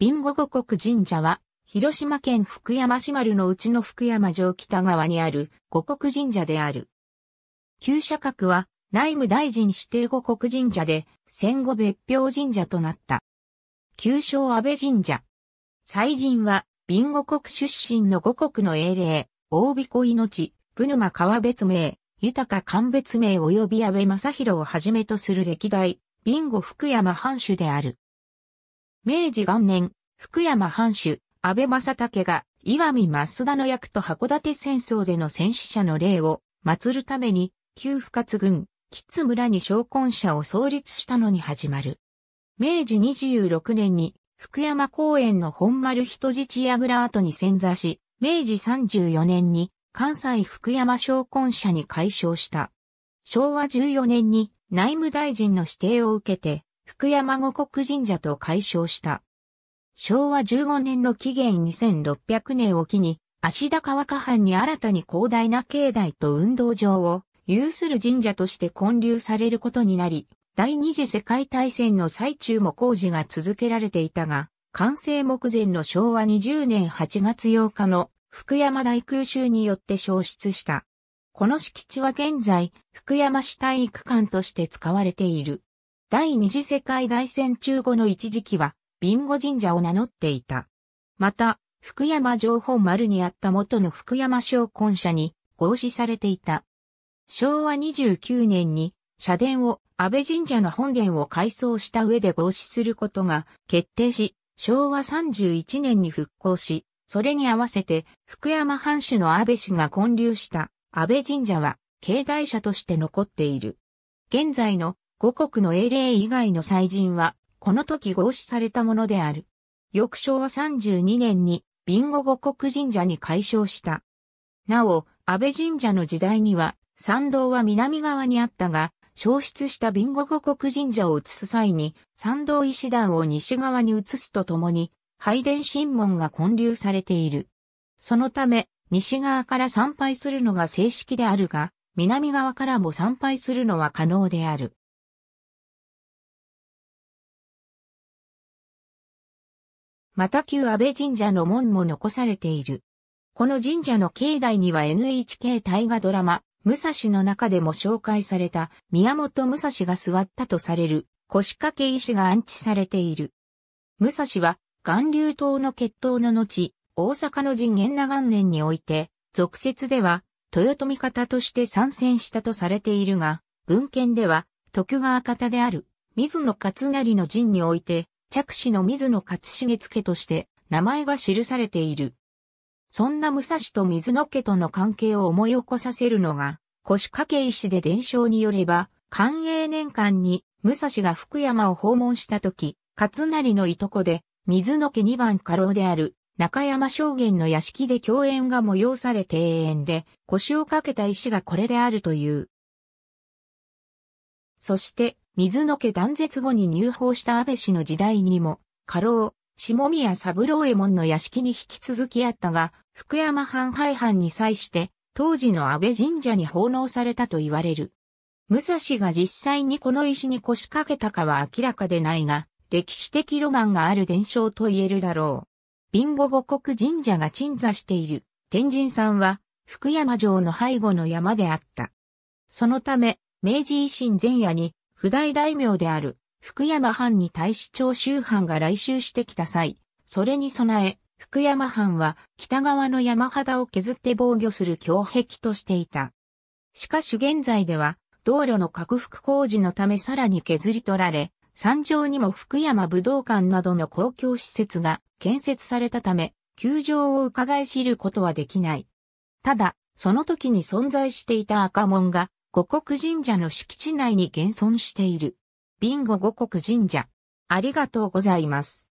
ビンゴ五国神社は、広島県福山市丸のうちの福山城北側にある五国神社である。旧社格は内務大臣指定五国神社で戦後別表神社となった。旧称安倍神社。祭神は、ビンゴ国出身の五国の英霊、大子命、ブヌマ川別名、豊か官別名及び安倍正弘をはじめとする歴代、ビンゴ福山藩主である。明治元年、福山藩主、安倍正武が、岩見増田の役と函館戦争での戦死者の霊を祀るために、旧深活軍、吉津村に昇魂社を創立したのに始まる。明治26年に、福山公園の本丸人質櫓跡に潜座し、明治34年に、関西福山昇魂社に改称した。昭和14年に内務大臣の指定を受けて、福山五国神社と解消した。昭和15年の紀元2600年を機に、足高下藩に新たに広大な境内と運動場を有する神社として建立されることになり、第二次世界大戦の最中も工事が続けられていたが、完成目前の昭和20年8月8日の福山大空襲によって消失した。この敷地は現在、福山市体育館として使われている。第二次世界大戦中後の一時期は、ビンゴ神社を名乗っていた。また、福山城本丸にあった元の福山商魂社に合祀されていた。昭和29年に、社殿を安倍神社の本殿を改装した上で合祀することが決定し、昭和31年に復興し、それに合わせて福山藩主の安倍氏が建立した安倍神社は、境内社として残っている。現在の五国の英霊以外の祭神は、この時合祀されたものである。翌昭和32年に、ビンゴ五国神社に改称した。なお、安倍神社の時代には、参道は南側にあったが、消失したビンゴ五国神社を移す際に、参道石段を西側に移すとともに、拝殿神門が建立されている。そのため、西側から参拝するのが正式であるが、南側からも参拝するのは可能である。また旧安倍神社の門も残されている。この神社の境内には NHK 大河ドラマ、武蔵の中でも紹介された宮本武蔵が座ったとされる腰掛け石が安置されている。武蔵は、岩流島の決闘の後、大阪の陣元長年において、俗説では、豊臣方として参戦したとされているが、文献では、徳川方である、水野勝成の陣において、着手の水野勝重付として名前が記されている。そんな武蔵と水野家との関係を思い起こさせるのが、腰掛け石で伝承によれば、寛永年間に武蔵が福山を訪問した時、勝成のいとこで、水野家二番家老である中山証言の屋敷で共演が催され庭園で腰をかけた石がこれであるという。そして、水野家断絶後に入法した安倍氏の時代にも、家老、下宮三郎右衛門の屋敷に引き続きあったが、福山藩廃藩に際して、当時の安倍神社に奉納されたと言われる。武蔵が実際にこの石に腰掛けたかは明らかでないが、歴史的ロマンがある伝承と言えるだろう。貧乏ゴ五国神社が鎮座している天神さんは福山城の背後の山であった。そのため、明治維新前夜に不代大名である福山藩に対し長州藩が来襲してきた際、それに備え、福山藩は北側の山肌を削って防御する強壁としていた。しかし現在では、道路の拡幅工事のためさらに削り取られ、山上にも福山武道館などの公共施設が建設されたため、球場を伺い知ることはできない。ただ、その時に存在していた赤門が五国神社の敷地内に現存している。ビンゴ五国神社。ありがとうございます。